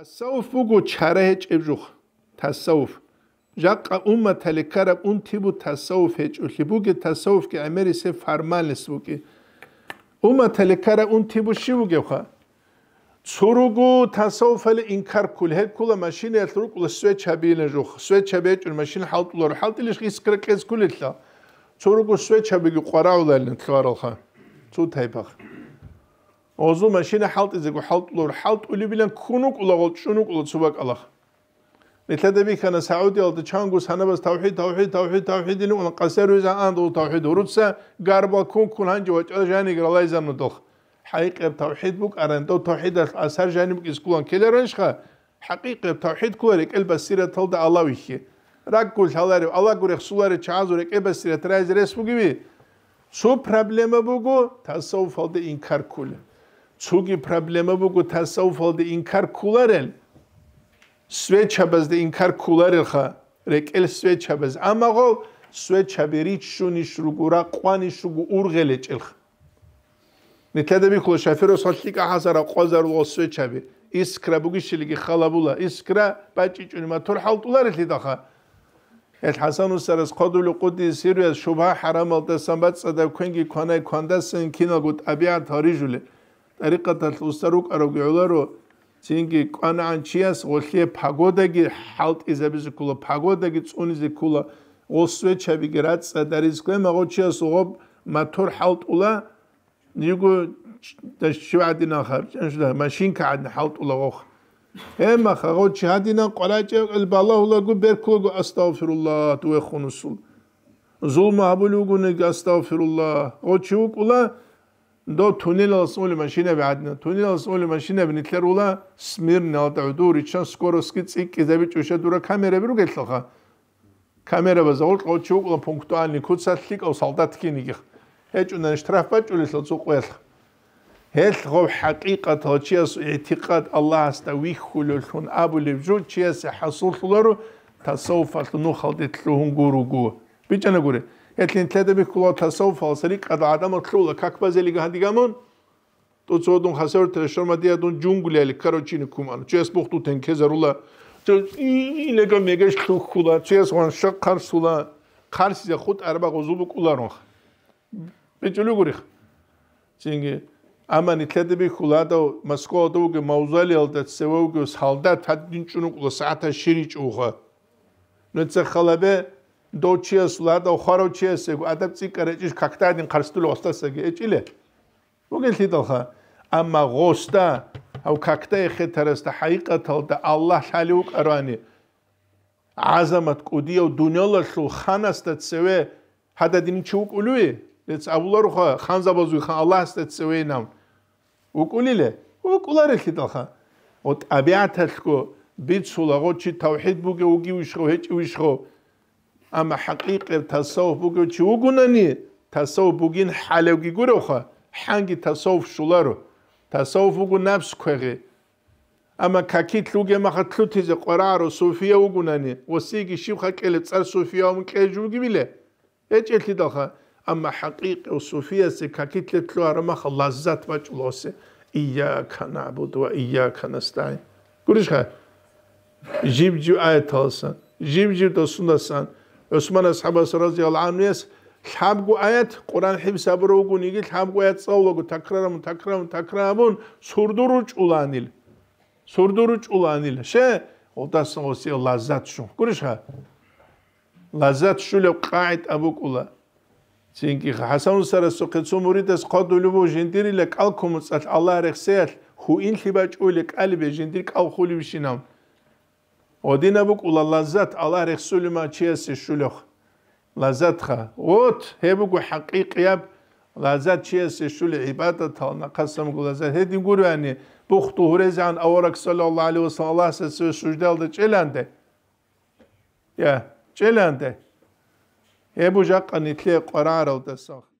تصوف بگو چاره هیچ ابروخ تصوف جاقا اوما تلی کرب اون تیبو تصوف هیچ اوشی بوگی تصوف که امری سه فرمال نیست بوگی اوما تلی کرب اون تیبو شی بوگی خواه چوروگو تصوف هلی اینکار کل هیل کلا ماشین هیل رو کلا سوی چبیل نجوخ سوی چبیل چون ماشین حال طول رو حال طولیش خیس کرا کس کلی تلا چوروگو سوی چبیل گو قراو لیل نتلوارو خواه چو تایپخ ოზო მაშინა ჰალტი ზეგო ჰალტულურ ჰალტული ბილან ქუნუ ყულაღო ჩუნუ ყულა ცუბაკ ალახ ნეთადები ხანა საუდი ალდი ჩანგუ სანაბას თავჰიდ თავჰიდ თავჰიდ თავჰიდინი ონ ყასერუ ზა ან დო თავჰიდ ურუცა გარბა ქუნ ქუნ ანჯო ჭალ ჟანი გრა ლაიზანუ დოხ ჰაიყებ თავჰიდ ბუ ყარან დო თავჰიდ ასარ ჟანი მკის ქულან ქელერან შხა ჰაიყებ თავჰიდ ქულერი ყელბა სირა თალ და ალავი ხი რაკულ ჰალარი ალა გურე ხსულარი ჩაზური ყება სირა ტრაიზ რესპუგი ვი სუ პრობლემა ბუგო თასოუ ფალდი ინკარკული ცუგი პრობლემა ვუკუ თასაუფალ და ინკარკულარელ სვეჩაბაზ და ინკარკულარელ ხა რეკელ სვეჩაბაზ ამაღო სვეჩაბი რიჩუნი შრუგურა ყვანი შუგუ ურღელე ჭელხ ნეთადები ხო შაფერო სოციკა ჰაზარა ყვაზარულო სვეჩაბი ისკრა ბუგიშილიგი ხალაბულა ისკრა ბაჭიჭუნი მა თურ ჰალტულარელი დახა ეს ჰასანუ სერას ყოდული ყუდი სირვე შუბა ჰარამალ და სამბაცა და ქენგი ქონა ქონდასენ კინოგუთ აბიან თორიჟული ტარიკათალ უსარუ კაროგიულარო წინგი კანანჩიას ოლიე ფაგოდაგი ჰალტიზებს ქულა ფაგოდაგი წუნიზე ქულა ოსვეჩები გრაც დარის ქვე მაღოჩიას უღობ მათორ ჰალტულა ნიგო და შვადინა ხარ ჩანშდა მაშინ კან ჰალტულა ოხ ემა ხაღოჩი ჰადინა ყრაჭე ყლბალაჰულაგუ ბერქლოგუ ასტაღფირულლა თუე ხუნუსულ ზულმა აბულუგუნი გასტაღფირულლა ოჩი უკულა до туннеля соли машинаби адна туннеля соли машинаби нитлерула смирнал таудурича скоровский циккизеби чушедура камераби ру гетлха камераба за улт очу укла пунктуальный куцатлик ау солдаткини гих эчуна штраф бачулис лоц укуэл хэл гов хакыкат очиас итикат аллах аста вихулулхун абулев жу чиас хасулхулару тасауфа тну халдитлу хун гуругу бичана гуре ეთლინ თლედები ქულოთა სოფალს რი კადა ადამო ქრულა ქაკბაზელი გადიგამონ თუ ცოდონ ხასერ თრე შორმადია დონ ჯუნგლიალი კაროჩინი ქუმან ჩეს ბუხტუ თენ ქეზარულა თუ ინეგა მეგეშ თუ ქულა ჩეს ვან შაკარსულა ხარსია ხუთ არაბა გოზუბუ კულარონ ბიჭული გურიხ ჩინგი ამანი თლედები ქულა და მოსკოვა დოგე მაუზალი ალდა ცევოგოს ჰალდა თადინჩუნუ ყლა საათა შირიჭუხა ნეცე ხალაბე დოჩეს ლადო ხაროჩეს ადაპცი კრეჭი ქაქტადინ ხარსტული ოსტასეგი ეჭილე მოგელთი დოხა ამა ღოსტა აუ ქაქტა ეხეთარეს და ჰაიყათალ და ალლაჰ ჰალი უკრანი აზამათ კუდიო დუნიოლაშულ ხანასთა წევე ჰადადინი ჩუკული ეს აბულარ ხა ხანზაბაზუ ხა ალლაჰსთა წევე ნამ უკულილე უკულარ ეხი დოხა ო ტაბიათალკო ბიცულა ღოჩი თავჰიდ ბუგე უგი უშხო ეჭი უშხო ამა ჰაკიკერ თასავუფუგო ჩუგუნანი თასავუფუგინ ჰალევგი გუროხა ჰანგი თასავუფ შულარო თასავუფუგო ნაფს ქვეღი ამა კაკი თუგე მახა თუთიზე ყვარარო სუფია უგუნანი ოსიგი შიხა კელე წარ სუფია ამ კეჯუგი ბილე ეჭელი დახა ამა ჰაკიკ სუფია სე კაკი თლო არა მახა ლაზათ ვაჭლოსე ია ქანაბუდ ვა ია ქანასტაი გურიშა ჯიბჯუ აეთოსან ჯიბჯუ დოსუნასან უსმან ასაბას რაზიალ ანეს ხამგუ აят ყურან ჰიბსაბრო უგუნი იგი ხამგუ აят წავლოგო თაკრამ თაკრამ თაკრამონ სურდურუ ჭულანილ სურდურუ ჭულანილ შე ოდასო სი ლაზათ შუ გურიშა ლაზათ შულე ყაით აბუკულა ჩინკი ხასანუ სარასო ქეცუმურიდეს ყოდული ბუ ჟენდირილე კალკომოცალ ალარეხსეალ ხუ ინ ხიბაჭული კალბე ჟენდირ კალხული ვიშინამ Одина бук ула лазат Алла рехсули ма чиеси шулох. Лазатха. Вот хебугу хакик яб лазат чиеси шули ибадат хална касам гу лазат. Хеди гуру ани бух тухурези ан аварак салаллаху алейхи вассалам Аллах сесу суждалды челенде. Я челенде. Хебу жаккан итле карар алдасах.